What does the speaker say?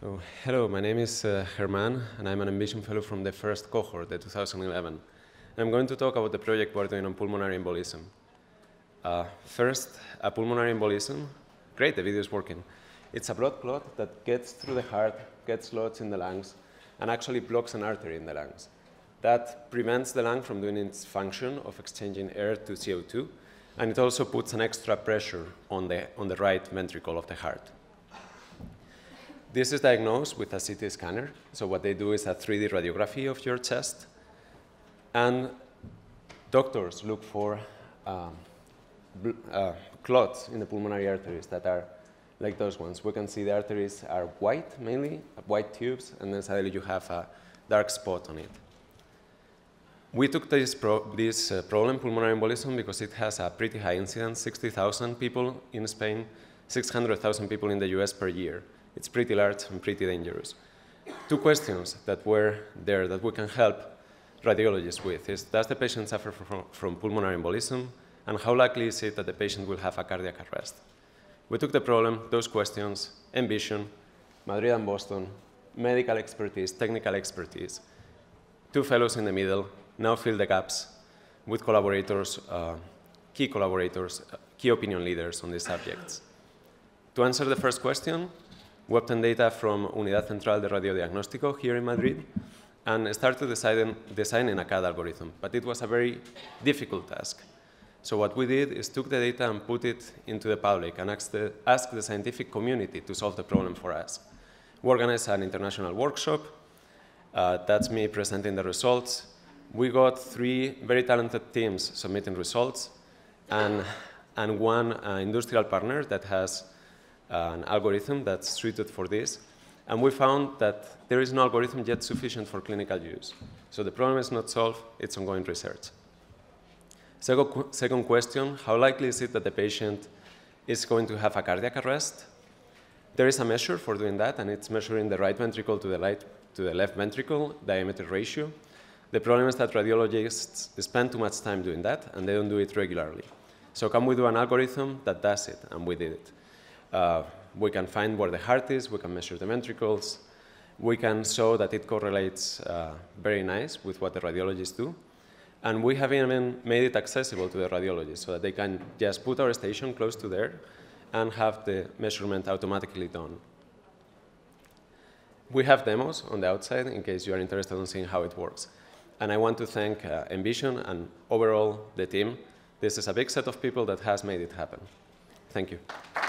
So, hello, my name is uh, Herman, and I'm an Ambition Fellow from the first cohort, the 2011. And I'm going to talk about the project we're doing on pulmonary embolism. Uh, first, a pulmonary embolism. Great, the video is working. It's a blood clot that gets through the heart, gets lodged in the lungs, and actually blocks an artery in the lungs. That prevents the lung from doing its function of exchanging air to CO2, and it also puts an extra pressure on the, on the right ventricle of the heart. This is diagnosed with a CT scanner. So what they do is a 3D radiography of your chest. And doctors look for um, uh, clots in the pulmonary arteries that are like those ones. We can see the arteries are white, mainly, white tubes, and then suddenly you have a dark spot on it. We took this, pro this uh, problem, pulmonary embolism, because it has a pretty high incidence, 60,000 people in Spain, 600,000 people in the US per year. It's pretty large and pretty dangerous. Two questions that were there that we can help radiologists with is, does the patient suffer from, from pulmonary embolism? And how likely is it that the patient will have a cardiac arrest? We took the problem, those questions, ambition, Madrid and Boston, medical expertise, technical expertise, two fellows in the middle, now fill the gaps with collaborators, uh, key collaborators, uh, key opinion leaders on these subjects. To answer the first question, we obtained data from Unidad Central de Radiodiagnóstico here in Madrid and started deciding, designing a CAD algorithm. But it was a very difficult task. So what we did is took the data and put it into the public and asked the, asked the scientific community to solve the problem for us. We organized an international workshop. Uh, that's me presenting the results. We got three very talented teams submitting results and, and one uh, industrial partner that has an algorithm that's suited for this. And we found that there is no algorithm yet sufficient for clinical use. So the problem is not solved, it's ongoing research. Second question, how likely is it that the patient is going to have a cardiac arrest? There is a measure for doing that, and it's measuring the right ventricle to the, to the left ventricle diameter ratio. The problem is that radiologists spend too much time doing that, and they don't do it regularly. So can we do an algorithm that does it? And we did it. Uh, we can find where the heart is, we can measure the ventricles, we can show that it correlates uh, very nice with what the radiologists do. And we have even made it accessible to the radiologists so that they can just put our station close to there and have the measurement automatically done. We have demos on the outside in case you are interested in seeing how it works. And I want to thank uh, Envision and overall the team. This is a big set of people that has made it happen. Thank you.